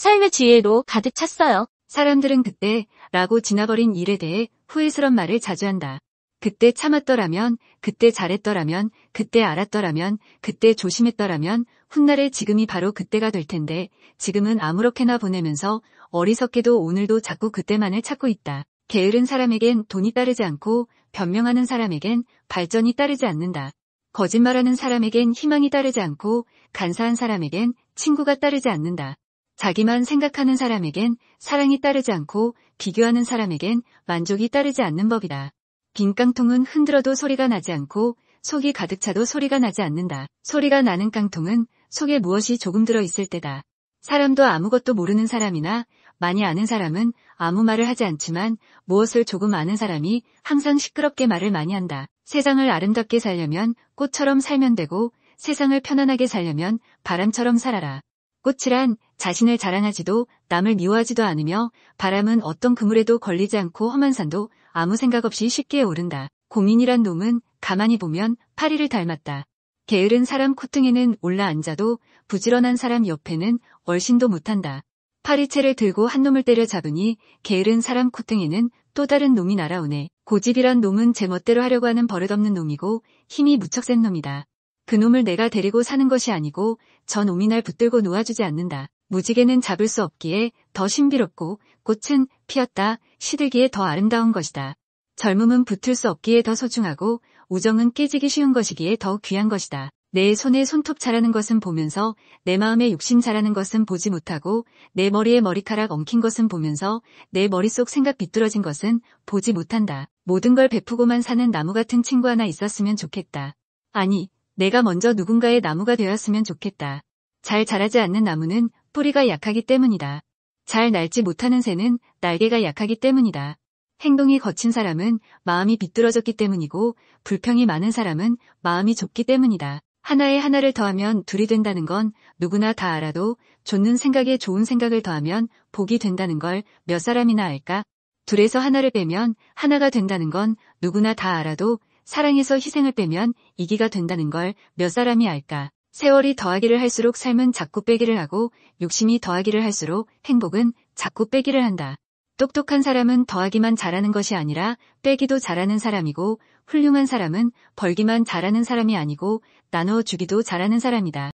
삶의 지혜로 가득 찼어요. 사람들은 그때 라고 지나버린 일에 대해 후회스런 말을 자주 한다. 그때 참았더라면, 그때 잘했더라면, 그때 알았더라면, 그때 조심했더라면, 훗날의 지금이 바로 그때가 될 텐데, 지금은 아무렇게나 보내면서 어리석게도 오늘도 자꾸 그때만을 찾고 있다. 게으른 사람에겐 돈이 따르지 않고, 변명하는 사람에겐 발전이 따르지 않는다. 거짓말하는 사람에겐 희망이 따르지 않고, 간사한 사람에겐 친구가 따르지 않는다. 자기만 생각하는 사람에겐 사랑이 따르지 않고 비교하는 사람에겐 만족이 따르지 않는 법이다. 빈 깡통은 흔들어도 소리가 나지 않고 속이 가득 차도 소리가 나지 않는다. 소리가 나는 깡통은 속에 무엇이 조금 들어 있을 때다. 사람도 아무것도 모르는 사람이나 많이 아는 사람은 아무 말을 하지 않지만 무엇을 조금 아는 사람이 항상 시끄럽게 말을 많이 한다. 세상을 아름답게 살려면 꽃처럼 살면 되고 세상을 편안하게 살려면 바람처럼 살아라. 꽃이란 자신을 자랑하지도 남을 미워하지도 않으며 바람은 어떤 그물에도 걸리지 않고 험한 산도 아무 생각 없이 쉽게 오른다. 고민이란 놈은 가만히 보면 파리를 닮았다. 게으른 사람 코등에는 올라앉아도 부지런한 사람 옆에는 얼씬도 못한다. 파리채를 들고 한 놈을 때려잡으니 게으른 사람 코등에는 또 다른 놈이 날아오네. 고집이란 놈은 제멋대로 하려고 하는 버릇없는 놈이고 힘이 무척 센 놈이다. 그놈을 내가 데리고 사는 것이 아니고 전 오미날 붙들고 놓아주지 않는다. 무지개는 잡을 수 없기에 더 신비롭고 꽃은 피었다 시들기에 더 아름다운 것이다. 젊음은 붙을 수 없기에 더 소중하고 우정은 깨지기 쉬운 것이기에 더 귀한 것이다. 내 손에 손톱 자라는 것은 보면서 내 마음에 육신 자라는 것은 보지 못하고 내 머리에 머리카락 엉킨 것은 보면서 내 머릿속 생각 비뚤어진 것은 보지 못한다. 모든 걸 베푸고만 사는 나무 같은 친구 하나 있었으면 좋겠다. 아니, 내가 먼저 누군가의 나무가 되었으면 좋겠다. 잘 자라지 않는 나무는 뿌리가 약하기 때문이다. 잘 날지 못하는 새는 날개가 약하기 때문이다. 행동이 거친 사람은 마음이 비뚤어졌기 때문이고 불평이 많은 사람은 마음이 좁기 때문이다. 하나에 하나를 더하면 둘이 된다는 건 누구나 다 알아도 좋는 생각에 좋은 생각을 더하면 복이 된다는 걸 몇 사람이나 알까? 둘에서 하나를 빼면 하나가 된다는 건 누구나 다 알아도 사랑에서 희생을 빼면 이기가 된다는 걸 몇 사람이 알까. 세월이 더하기를 할수록 삶은 자꾸 빼기를 하고 욕심이 더하기를 할수록 행복은 자꾸 빼기를 한다. 똑똑한 사람은 더하기만 잘하는 것이 아니라 빼기도 잘하는 사람이고 훌륭한 사람은 벌기만 잘하는 사람이 아니고 나눠 주기도 잘하는 사람이다.